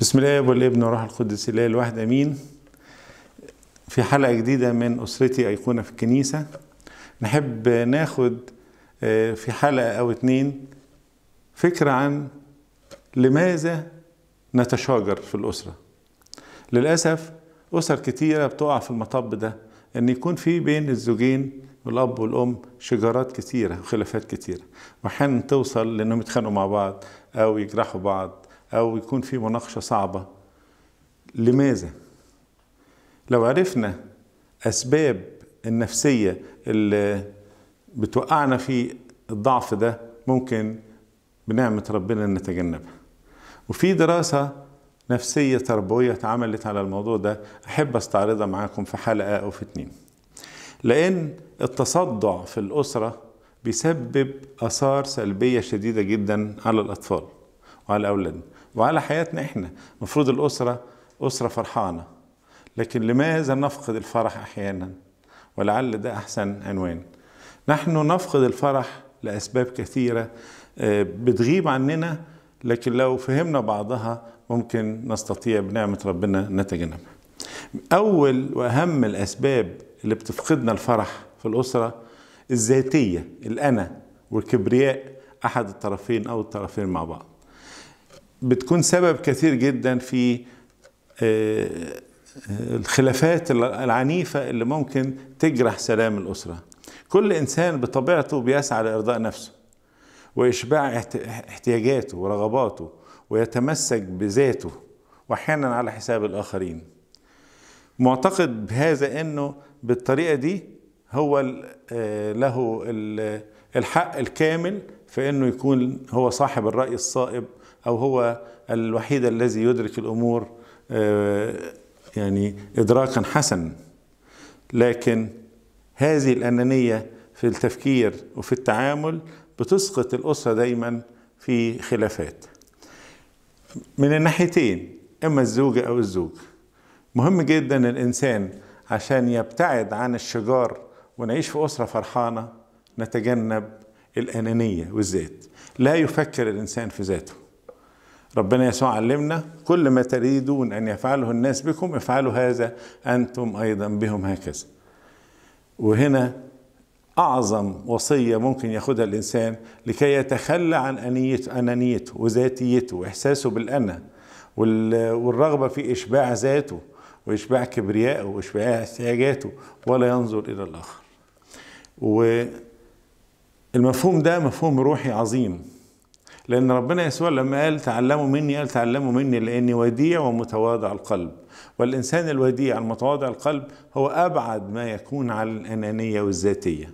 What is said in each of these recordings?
بسم الله والابن والروح القدس الله الواحد امين في حلقه جديده من اسرتي ايقونه في الكنيسه نحب ناخد آه، في حلقه او اتنين فكره عن لماذا نتشاجر في الاسره للاسف اسر كتيره بتقع في المطب ده ان يكون في بين الزوجين والاب والام شجارات كتيره وخلافات كتيره واحيانا توصل لانهم يتخانقوا مع بعض او يجرحوا بعض أو يكون في مناقشة صعبة لماذا؟ لو عرفنا أسباب النفسية اللي بتوقعنا في الضعف ده ممكن بنعمة ربنا نتجنبها وفي دراسة نفسية تربوية اتعملت على الموضوع ده أحب أستعرضها معاكم في حلقة أو في اتنين لأن التصدع في الأسرة بيسبب آثار سلبية شديدة جدا على الأطفال وعلى الأولاد وعلى حياتنا احنا المفروض الاسره اسره فرحانه لكن لماذا نفقد الفرح احيانا ولعل ده احسن عنوان نحن نفقد الفرح لاسباب كثيره آه، بتغيب عننا لكن لو فهمنا بعضها ممكن نستطيع بنعمه ربنا نتجنبها اول واهم الاسباب اللي بتفقدنا الفرح في الاسره الذاتيه الانا والكبرياء احد الطرفين او الطرفين مع بعض بتكون سبب كثير جدا في آه، آه، الخلافات العنيفة اللي ممكن تجرح سلام الأسرة كل إنسان بطبيعته بيسعى لإرضاء نفسه وإشباع احتياجاته ورغباته ويتمسك بذاته وأحيانا على حساب الآخرين معتقد بهذا أنه بالطريقة دي هو آه، له الحق الكامل في أنه يكون هو صاحب الرأي الصائب أو هو الوحيد الذي يدرك الأمور آه، يعني إدراكا حسنا لكن هذه الأنانية في التفكير وفي التعامل بتسقط الأسرة دايما في خلافات من الناحيتين إما الزوجة أو الزوج مهم جدا الإنسان عشان يبتعد عن الشجار ونعيش في أسرة فرحانة نتجنب الأنانية والذات لا يفكر الإنسان في ذاته ربنا يسوع علمنا كل ما تريدون أن يفعله الناس بكم افعلوا هذا أنتم أيضا بهم هكذا وهنا أعظم وصية ممكن ياخدها الإنسان لكي يتخلى عن أنيته, أنانيته وذاتيته وإحساسه بالأنا والرغبة في إشباع ذاته وإشباع كبريائه وإشباع احتياجاته ولا ينظر إلى الآخر والمفهوم ده مفهوم روحي عظيم لأن ربنا يسوع لما قال تعلموا مني قال تعلموا مني لأني وديع ومتواضع القلب والإنسان الوديع المتواضع القلب هو أبعد ما يكون عن الأنانية والذاتية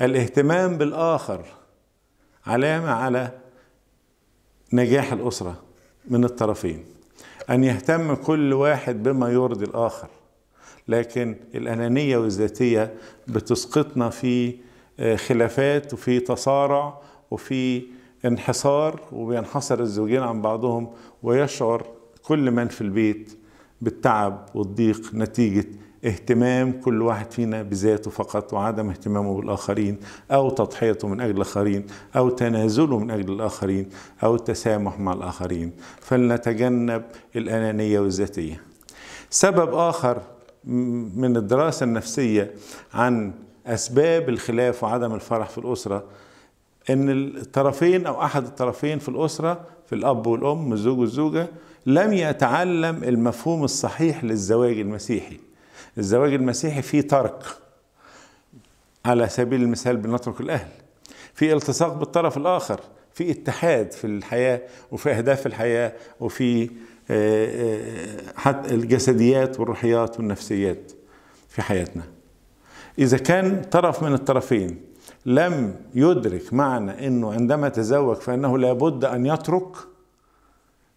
الاهتمام بالآخر علامة على نجاح الأسرة من الطرفين أن يهتم كل واحد بما يرضي الآخر لكن الأنانية والذاتية بتسقطنا في آه، خلافات وفي تصارع وفي انحصار وبينحصر الزوجين عن بعضهم ويشعر كل من في البيت بالتعب والضيق نتيجة اهتمام كل واحد فينا بذاته فقط وعدم اهتمامه بالآخرين أو تضحيته من أجل الآخرين أو تنازله من أجل الآخرين أو التسامح مع الآخرين فلنتجنب الأنانية والذاتية سبب آخر من الدراسة النفسية عن أسباب الخلاف وعدم الفرح في الأسرة ان الطرفين او احد الطرفين في الاسره في الاب والام الزوج والزوجه لم يتعلم المفهوم الصحيح للزواج المسيحي الزواج المسيحي فيه ترك على سبيل المثال بنترك الاهل في التصاق بالطرف الاخر في اتحاد في الحياه وفي اهداف الحياه وفي آه، آه، حتى الجسديات والروحيات والنفسيات في حياتنا اذا كان طرف من الطرفين لم يدرك معنى انه عندما تزوج فانه لابد ان يترك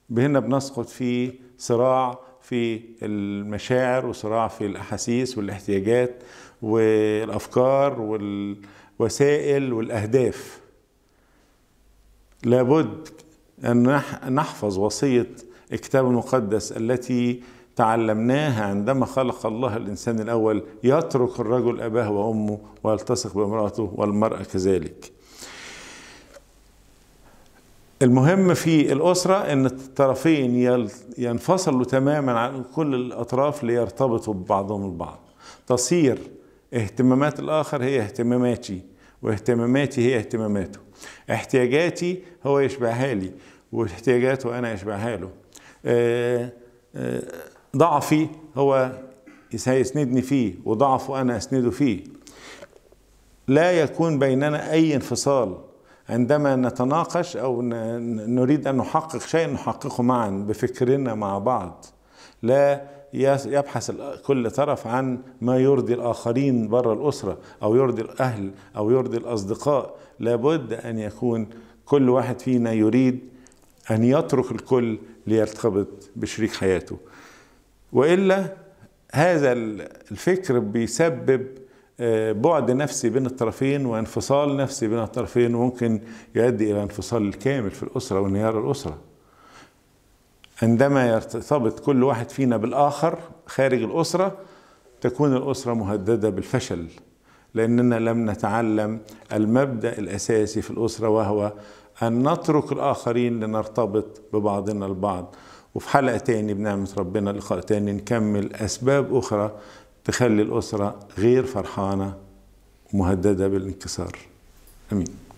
بهنا بنسقط في صراع في المشاعر وصراع في الاحاسيس والاحتياجات والافكار والوسائل والاهداف لابد ان نحفظ وصيه الكتاب المقدس التي تعلمناها عندما خلق الله الإنسان الأول يترك الرجل أباه وأمه ويلتصق بامرأته والمرأة كذلك المهم في الأسرة أن الطرفين ينفصلوا تماما عن كل الأطراف ليرتبطوا ببعضهم البعض تصير اهتمامات الآخر هي اهتماماتي واهتماماتي هي اهتماماته احتياجاتي هو يشبعها لي واحتياجاته أنا أشبعها له اه اه ضعفي هو هيسندني فيه وضعفه أنا أسنده فيه لا يكون بيننا أي انفصال عندما نتناقش أو نريد أن نحقق شيء نحققه معا بفكرنا مع بعض لا يبحث كل طرف عن ما يرضي الآخرين بره الأسرة أو يرضي الأهل أو يرضي الأصدقاء لابد أن يكون كل واحد فينا يريد أن يترك الكل ليرتبط بشريك حياته والا هذا الفكر بيسبب آه، بعد نفسي بين الطرفين وانفصال نفسي بين الطرفين وممكن يؤدي الى انفصال الكامل في الاسره وانهيار الاسره عندما يرتبط كل واحد فينا بالاخر خارج الاسره تكون الاسره مهدده بالفشل لاننا لم نتعلم المبدا الاساسي في الاسره وهو ان نترك الاخرين لنرتبط ببعضنا البعض وفي حلقة تاني بنعمة ربنا لقاء تاني نكمل أسباب أخرى تخلي الأسرة غير فرحانة مهددة بالانكسار آمين